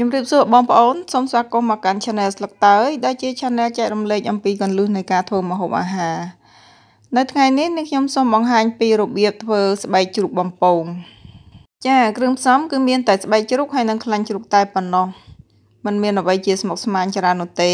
ជំរាបសួរបងប្អូនសូមស្វាគមន៍មកកាន់ Channel ស្លឹកតើយដែលជា Channel ចែករំលែកអំពីកន្លឹះនៃការធ្វើម្ហូបអាហារនៅថ្ងៃនេះនេះខ្ញុំសូមបង្ហាញពីរបៀបធ្វើស្បែកជ្រូកបំពងចា គ្រឿងផ្សំគឺមានតែស្បែកជ្រូកហើយនិងខ្លាញ់ជ្រូកតែប៉ុណ្ណោះมันមានអ្វីជាស្មុគស្មាញច្រើននោះទេ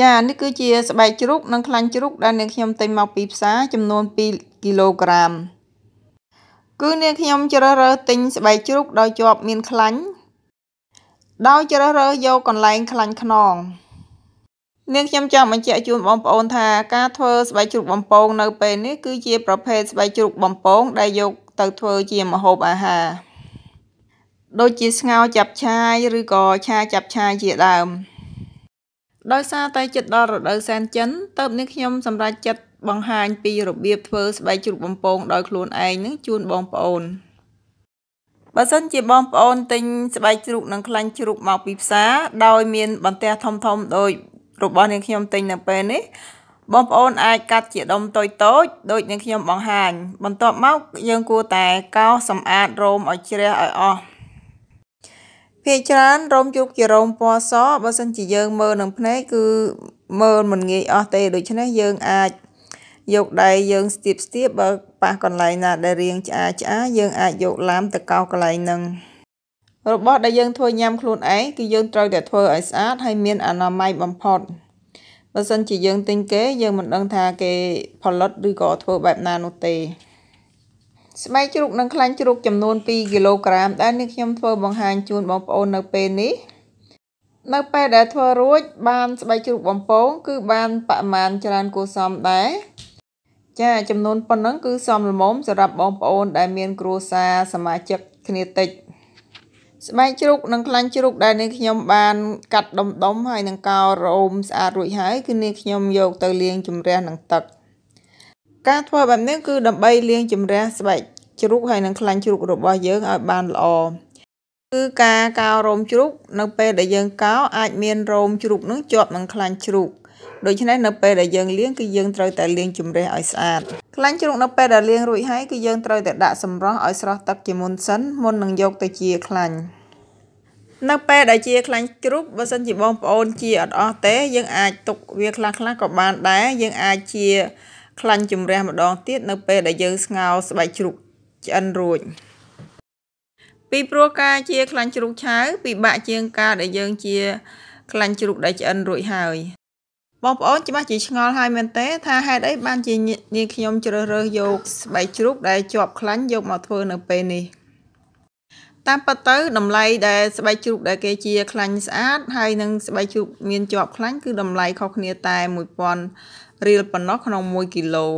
ចានេះគឺជាស្បែកជ្រូកនិងខ្លាញ់ជ្រូកដែលនាងខ្ញុំទិញមកពីផ្សារចំនួន2គីឡូក្រាមគឺនាងខ្ញុំជ្រើសរើសទិញស្បែកជ្រូកដោយជាប់មាន ខ្លាញ់ដោយជ្រើសរើសយកកន្លែង ខ្លាញ់ខ្នងនាងខ្ញុំចង់បញ្ជាក់ជូនបងប្អូន ថាការធ្វើស្បែកជ្រូកបំពងនៅពេលនេះគឺជា ប្រភេទស្បែកជ្រូកបំពង ដែលយក ទៅធ្វើជាម្ហូបអាហារដូចជាស្ងោចាប់ឆាយឬក៏ឆាចាប់ឆាយជាដើមដោយសារតែចិត្តដល់រដូវសែនចិនតើបនេះខ្ញុំសម្រេចចិត្តបង្ហាញពីរបៀបធ្វើស្បែកជ្រូកបំពង ដោយខ្លួនឯងនឹងជូនបងប្អូន។បើសិនជាបងប្អូនទិញស្បែកជ្រូកនិងខ្លាញ់ជ្រូកមកពីផ្សារដោយមាន បន្ទះធំធំដូចរបស់នាងខ្ញុំទិញនៅពេលនេះបងប្អូនអាចកាត់ជាដុំតូចតូចដូចនឹងខ្ញុំបង្ហាញបន្ទាប់មកយើងគួរតែកោសសម្អាតរោមឲ្យជ្រះឲ្យអស់ភាគច្រើនរោមជ្រូកជារោមពណ៌សបើសិនជាយើងមើលនឹងភ្នែកគឺមើលមិនងាយអស់ទេ ដូច្នេះយើងអាចយកដៃយើងស្ទាបស្ទាបបើប៉ះកន្លែងណា ដែលរាងឆ្អាឆ្អាយើងអាចយកឡាមទៅកោសកន្លែងហ្នឹងរបស់ដែលយើងធ្វើញ៉ាំខ្លួនឯងគឺយើងត្រូវតែធ្វើឲ្យស្អាតហើយមានអនាម័យបំផុតបើសិនជាយើងទិញគេយើងមិនដឹងថាគេផលិតឬក៏ធ្វើបែបណានោះទេស្បែកជ្រូកនិងខ្លាញ់ជ្រូកចំនួន2គីឡូក្រាម ដែលនេះខ្ញុំធ្វើបង្ហាញជូនបងប្អូននៅពេលនេះនៅពេលដែលធ្វើរួច បាន ស្បែកជ្រូកបំពងគឺបានប្រមាណច្រើនគួរសមដែរចាចំនួនប៉ុណ្ណឹងគឺសមល្មមសម្រាប់បងប្អូន ដែលមានគ្រួសារសមាជិកគ្នាតិចស្បែកជ្រូកនិងខ្លាញ់ជ្រូកដែលនាងខ្ញុំបានកាត់ដុំដុំហើយនឹងកោររោមស្អាតរួចហើយគឺនាងខ្ញុំយកទៅលាងជម្រះនឹងទឹកការធ្វើបែបនេះគឺដើម្បីលាងជម្រះស្បែកជ្រូកហើយនឹងខ្លាញ់ជ្រូករបស់យើងឲ្យបានល្អគឺការកោររោមជ្រូកនៅពេលដែលយើងកោរអាចមានរោមជ្រូកនឹងជាប់នឹងខ្លាញ់ជ្រូកដូច្នេះនៅពេលដែលយើងលាងគឺយើងត្រូវតែលាងជម្រះឲ្យស្អាតខ្លាញ់ជ្រូកនៅពេលដែលលាងរួចហើយគឺយើងត្រូវតែដាក់សម្រស់ឲ្យស្រស់ទឹកជាមុនសិនមុននឹងយកទៅជាខ្លាញ់នៅពេលដែលជាខ្លាញ់ជ្រូកបើសិនជាបងប្អូនជាអត់អស់ទេយើងអាចទុកវាខ្លះខ្លះក៏បានដែរយើងអាចជាខ្លាញ់ជំរះម្ដងទៀតនៅពេលដែលយើងស្ងោរស្បែកជ្រូកឆ្អិនរួចពីព្រោះការជាខ្លាញ់ជ្រូកឆៅពិបាកជាងការដែលយើងជាខ្លាញ់ជ្រូកដែលឆ្អិនរួចហើយបងប្អូនច្បាស់ជាឆ្ងល់ហើយមែនទេថាហេតុអីបានជានាងខ្ញុំជ្រើសរើសយក ស្បែកជ្រូកដែលជាប់ខ្លាញ់យកមកធ្វើនៅពេលនេះតាមពិតទៅតម្លៃដែលស្បែកជ្រូកដែលគេជាខ្លាញ់ស្អាតហើយនឹងស្បែកជ្រូកមានជាប់ខ្លាញ់គឺតម្លៃខុសគ្នាតែ1000រៀលប៉ុណ្ណោះក្នុង1គីឡូ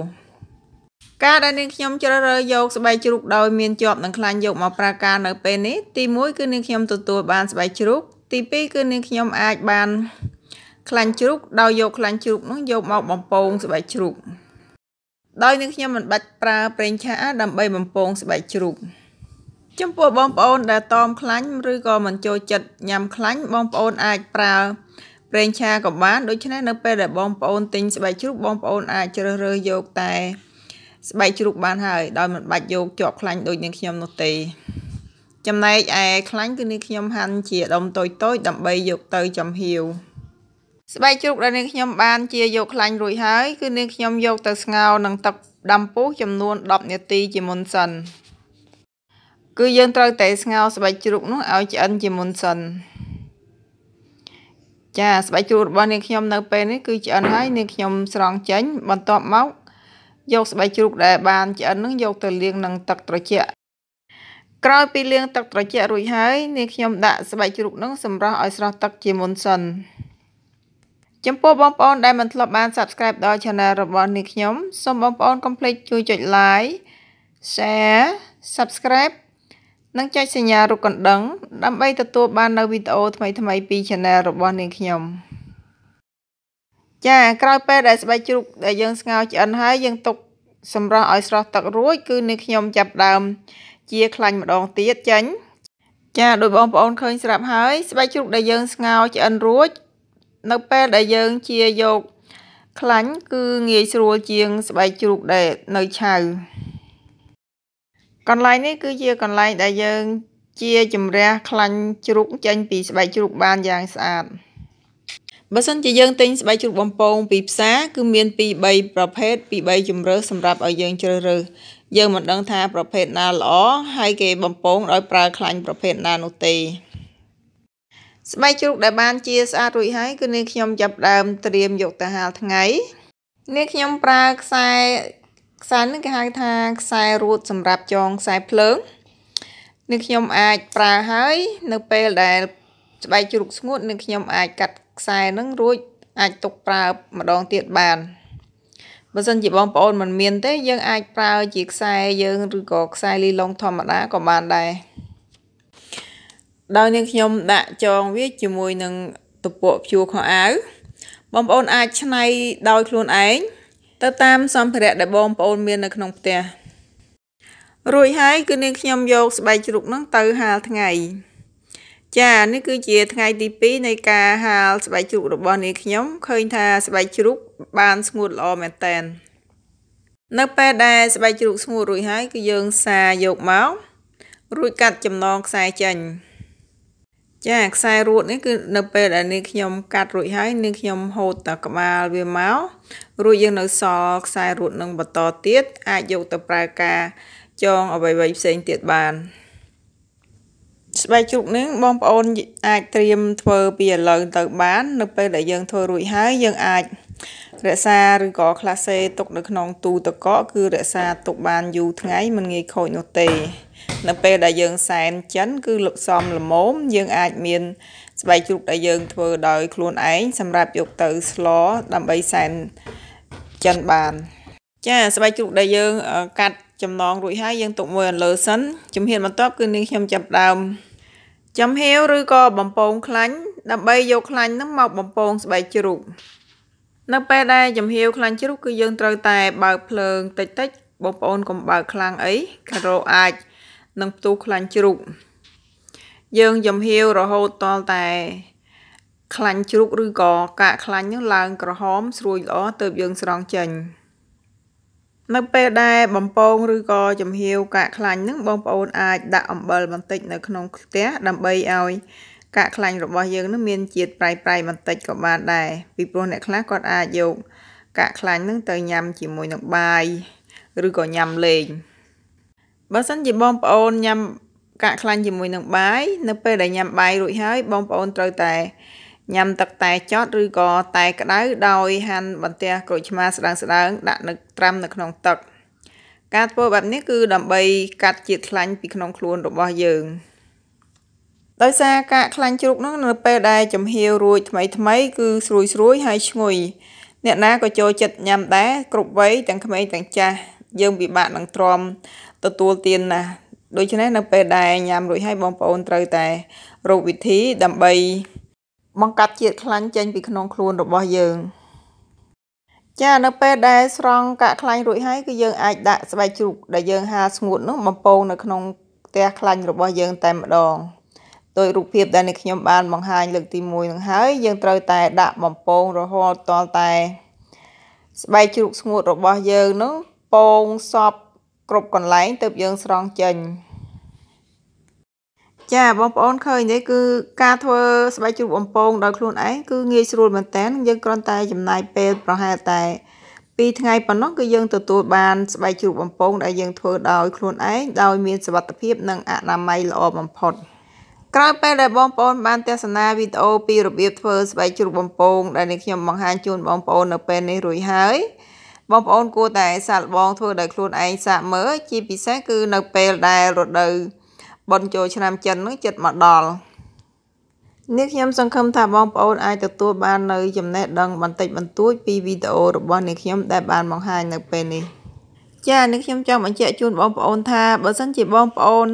ការដែលនាងខ្ញុំជ្រើសរើសយកស្បែកជ្រូកដោយមានជាប់នឹងខ្លាញ់យកមកប្រើការនៅពេលនេះទី1គឺនាងខ្ញុំទទួល បានស្បែកជ្រូកទី2គឺនាងខ្ញុំអាចបានខ្លាញ់ជ្រូកដោយយកខ្លាញ់ជ្រូកនោះយកមកបំពងស្បែកជ្រូកដោយនឹងខ្ញុំមិនបាច់ប្រើប្រេងឆាដើម្បីបំពងស្បែកជ្រូកចំពោះបងប្អូនដែលតមខ្លាញ់ឬក៏មិនចូលចិត្តញ៉ាំខ្លាញ់បងប្អូនអាចប្រើប្រេងឆាក៏បានដូច្នេះនៅពេលដែលបងប្អូនទិញស្បែកជ្រូកបងប្អូន អាចជ្រើសរើសយកតែស្បែកជ្រូកបានហើយដោយមិនបាច់យកជាប់ខ្លាញ់ដូចនឹងខ្ញុំនោះទេ ចំណែកឯខ្លាញ់គឺនេះខ្ញុំហាន់ជាដុំតូចៗដើម្បីយកទៅចំហៀវស្បែកជ្រូកដែលនាងខ្ញុំបានជាយកខ្លាញ់រួចហើយគឺនាងខ្ញុំយកទៅស្ងោរនឹងទឹកដាំពុះចំនួន10នាទីជាមុនសិនគឺយើងត្រូវតែស្ងោរស្បែកជ្រូកនោះឲ្យឆ្អិនជាមុនសិនចាស្បែកជ្រូករបស់នាងខ្ញុំនៅពេលនេះគឺឆ្អិនហើយនាងខ្ញុំស្រង់ចេញបន្ទាប់មកយកស្បែកជ្រូកដែល បានឆ្អិននឹងយកទៅលាងនឹងទឹកត្រជាក់ក្រោយពីលាងទឹកត្រជាក់រួចហើយនាងខ្ញុំដាក់ស្បែកជ្រូកនឹងសម្រស់ឲ្យស្រស់ទឹកជាមុនសិនចំពោះបងប្អូនដែលមិនធ្លាប់បាន Subscribe ដល់ Channel របស់នាងខ្ញុំសូមបងប្អូនកុំភ្លេចជួយចុច Like Share Subscribe និងចុចសញ្ញារូបកណ្ដឹង ដើម្បីទទួលបាននូវវីដេអូថ្មីៗពី Channel របស់នាងខ្ញុំចាក្រោយពេលដែលស្បែកជ្រូកដែលយើងស្ងោរឆ្អិនហើយយើងទុកសម្រស់ឲ្យស្រស់ទឹករួចគឺនាងខ្ញុំចាប់ដើម ជាខ្លាញ់ម្ដងទៀតចាញ់ចាដោយបងប្អូនឃើញស្រាប់ហើយស្បែកជ្រូកដែលយើងស្ងោរឆ្អិនរួចនៅពេលដែលយើងជាយកខ្លាញ់គឺងាយស្រួលជាង ស្បែកជ្រូកដែលនៅឆៅ កន្លែងនេះគឺជា កន្លែងដែលយើង ជាជំរះខ្លាញ់ជ្រូកចេញ ពីស្បែកជ្រូកបានយ៉ាងស្អាតបើសិនជាយើងទិញស្បែកជ្រូកបំពងពីផ្សារគឺមានពី3ប្រភេទពី3ជម្រើសសម្រាប់ឲ្យយើងជ្រើសរើសយើងមិនដឹងថាប្រភេទណាល្អហើយគេបំពងដោយប្រើខ្លាញ់ប្រភេទណានោះទេស្បែកជ្រូកដែលបានជាស្អាតរួចហើយគឺនាងខ្ញុំចាប់ដើមត្រៀមយកទៅហាលថ្ងៃនាងខ្ញុំប្រើខ្សែខ្សែនេះគេហៅថាខ្សែរួតសម្រាប់ចងខ្សែភ្លើងនាងខ្ញុំអាចប្រើហើយ នៅពេលដែលស្បែកជ្រូកស្ងួតនាងខ្ញុំអាចកាត់ខ្សែនឹងរួចអាចទុកប្រើម្ដងទៀតបានបើសិនជាបងប្អូនមិនមានទេ យើងអាចប្រើជាខ្សែយើងឬក៏ខ្សែលីឡុងធម្មតាក៏បានដែរដោយនាងខ្ញុំដាក់ចងវាជាមួយនឹងតពក់ព្យួរខោអាវបងប្អូនអាចច្នៃដោយខ្លួនឯងទៅតាមសម្ភារៈដែលបងប្អូនមាននៅក្នុងផ្ទះរួចហើយគឺនាងខ្ញុំយកស្បែកជ្រូកហ្នឹងទៅហាលថ្ងៃ ចានេះគឺជាថ្ងៃទី2នៃការហាលស្បែកជ្រូករបស់នាងខ្ញុំ ឃើញថាស្បែកជ្រូកបានស្ងួតល្អមែនតែននៅពេលដែលស្បែកជ្រូកស្ងួតរួចហើយគឺយើងសាយកមករួចកាត់ចំណងខ្សែចេញ។ចាខ្សែរួតនេះគឺនៅពេលដែលនាងខ្ញុំកាត់រួចហើយនាងខ្ញុំហូតតែក្បាលវាមករួចយើង នៅសល់ខ្សែរួតនឹងបន្តទៀតអាចយកទៅប្រើការចង អ្វីៗផ្សេងទៀតបាន ស្បែកជ្រូកនេះបងប្អូន អាចត្រៀមធ្វើពីឥឡូវទៅបាន នៅពេលដែលយើងធ្វើរួចហើយយើងអាចរក្សាឬក៏ក្លាសេទុក នៅក្នុងទូទឹកកកគឺរក្សាទុកបានយូរថ្ងៃ មិនងាយខូចនោះទេនៅពេលដែលយើងសែនចិនគឺលុបសំល្មមយើងអាចមាន ស្បែកជ្រូកដែលយើងធ្វើដោយខ្លួនឯងសម្រាប់យកទៅស្លដើម្បីសែនចិនបាន ចាស្បែកជ្រូកដែលយើងកាត់ចំណងរួចហើយយើងទុកមួយអន្លើសិនជំហានបន្ទាប់គឺនាងខ្ញុំចាប់ដើមចំហៀវឬក៏បំពងខ្លាញ់ដើម្បីយកខ្លាញ់ហ្នឹងមកបំពងស្បែកជ្រូកនៅពេលដែលចំហៀវខ្លាញ់ជ្រូកគឺយើងត្រូវតែបើកភ្លើងតិចតិចបងប្អូនកុំបើកខ្លាំងអីការ៉ូអាចនិងផ្ទុះខ្លាញ់ជ្រូកយើងយំហៀវរហូតតតែ ខ្លាញ់ជ្រូកឬក៏កាកខ្លាញ់នឹងឡើង ក្រហម ស្រួយល្អទើបយើងស្រង់ចេញនៅពេលដែលបំពងឬក៏ចំហៀវកាកខ្លាញ់នឹងបងប្អូនអាចដាក់អំបិលបន្តិចនៅក្នុងខ្ទះដើម្បីឲ្យកាកខ្លាញ់របស់យើងនឹងមានជាតិប្រៃប្រៃបន្តិចក៏បានដែរពីព្រោះអ្នកខ្លះគាត់អាចយកកាកខ្លាញ់នឹងទៅញ៉ាំជាមួយនឹងបាយឬក៏ញ៉ាំលេង។បើសិនជាបងប្អូនញ៉ាំកាក់ខ្លាញ់ជាមួយនឹងបាយនៅពេលដែលញ៉ាំបាយរួចហើយបងប្អូនត្រូវតែញ៉ាំទឹកតែចត់ឬក៏តែក្តៅដោយហាន់បន្ទះក្រូចឆ្មាស្ដើងៗដាក់នៅត្រាំនៅក្នុង ទឹក ការធ្វើបែបនេះគឺដើម្បីកាត់ជាតិខ្លាញ់ពីក្នុងខ្លួនរបស់យើងដោយសារកាកខ្លាញ់ជ្រូកនោះ នៅពេលដែលចំហៀវរួចថ្មីថ្មី គឺស្រួយស្រួយហើយឈ្ងុយអ្នកណាក៏ចូលចិត្តញ៉ាំដែរគ្រប់វ័យទាំងក្មេងទាំងចាស់យើងពិបាកនឹងទ្រាំទទួលទានណាស់ដូច្នេះនៅពេលដែលញ៉ាំរួចហើយបងប្អូនត្រូវតែរកវិធីដើម្បី បង្កាត់ជាតិខ្លាញ់ចេញពីក្នុង ខ្លួនរបស់យើងចានៅពេលដែលស្រង់កាក់ខ្លាញ់រួចហើយគឺយើងអាចដាក់ស្បែកជ្រូកដែលយើងហាស្ងួតនោះបំពងនៅក្នុងផ្ទះខ្លាញ់របស់យើង តែម្ដងដោយរូបភាពដែលនេះខ្ញុំបាន បង្ហាញលើកទី1នឹងហើយយើងត្រូវតែ ដាក់បំពងរហូតតលតែ ស្បែកជ្រូកស្ងួតរបស់យើងនោះពងសពគ្រប់កន្លែងទើបយើងស្រង់ចេញចាបងប្អូនឃើញនេះគឺការធ្វើស្បែកជ្រូកអំពងដោយខ្លួនឯងគឺងាយស្រួលមែនតើយើងគ្រាន់តែចំណាយពេល ប្រហែលតែ2ថ្ងៃប៉ុណ្ណោះគឺយើងទទួលបានស្បែកជ្រូកបំពងដែលយើងធ្វើដោយខ្លួនឯងដោយមានសុវត្ថិភាពនិងអនាម័យល្អបំផុតក្រោយពេលដែលបងប្អូនបានទស្សនាវីដេអូពីរបៀបធ្វើស្បែកជ្រូកបំពង ដែលនេះខ្ញុំបង្ហាញជូនបងប្អូននៅពេលនេះរួចហើយបងប្អូនគួរតែសាកល្បងធ្វើដោយខ្លួនឯងសាកមើលជាពិសេសគឺនៅ ពេលដែលរដូវបន់ចូលឆ្នាំចិននឹងចិត្តមកដល់នេះខ្ញុំសង្ឃឹមថាបងប្អូនអាចទទួល បាននៅចំណេះដឹង បន្តិចបន្តួច ពីវីដេអូរបស់អ្នកខ្ញុំដែលបានបង្ហាញនៅ ពេលនេះចា៎នេះខ្ញុំចង់បញ្ជាក់ជូនបងប្អូនថាបើសិនជាបងប្អូន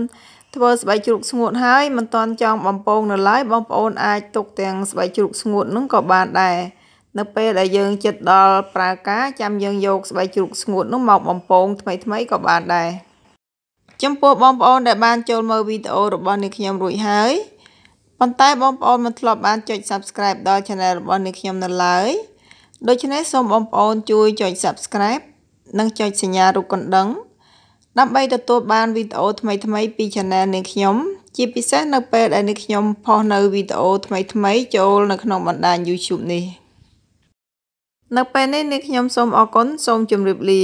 ធ្វើស្បែកជ្រូកស្ងួតហើយមិនតន់ចង់បំពងនៅឡើយបងប្អូនអាចទុកទាំងស្បែកជ្រូកស្ងួតនឹងក៏បានដែរនៅពេលដែលយើងចិត្តដល់ប្រើការចាំយើងយកស្បែកជ្រូកស្ងួតនោះមកបំពងថ្មីថ្មីក៏បានដែរចំពោះបងប្អូនដែលបានចូលមើលវីដេអូរបស់នាងខ្ញុំរួចហើយប៉ុន្តែបងប្អូនមិនធ្លាប់បានចុច Subscribe ដល់ Channel របស់នាងខ្ញុំនៅឡើយដូច្នេះសូមបងប្អូនជួយចុច Subscribe និងចុចសញ្ញារូបកណ្ដឹងដើម្បីទទួលបានវីដេអូថ្មីៗពី Channel នាងខ្ញុំជាពិសេសនៅពេលដែលនាងខ្ញុំផុសនៅវីដេអូថ្មីៗចូលនៅក្នុងបណ្ដាញ YouTube នេះ។នៅពេលនេះនាងខ្ញុំសូមអរគុណសូមជម្រាបលា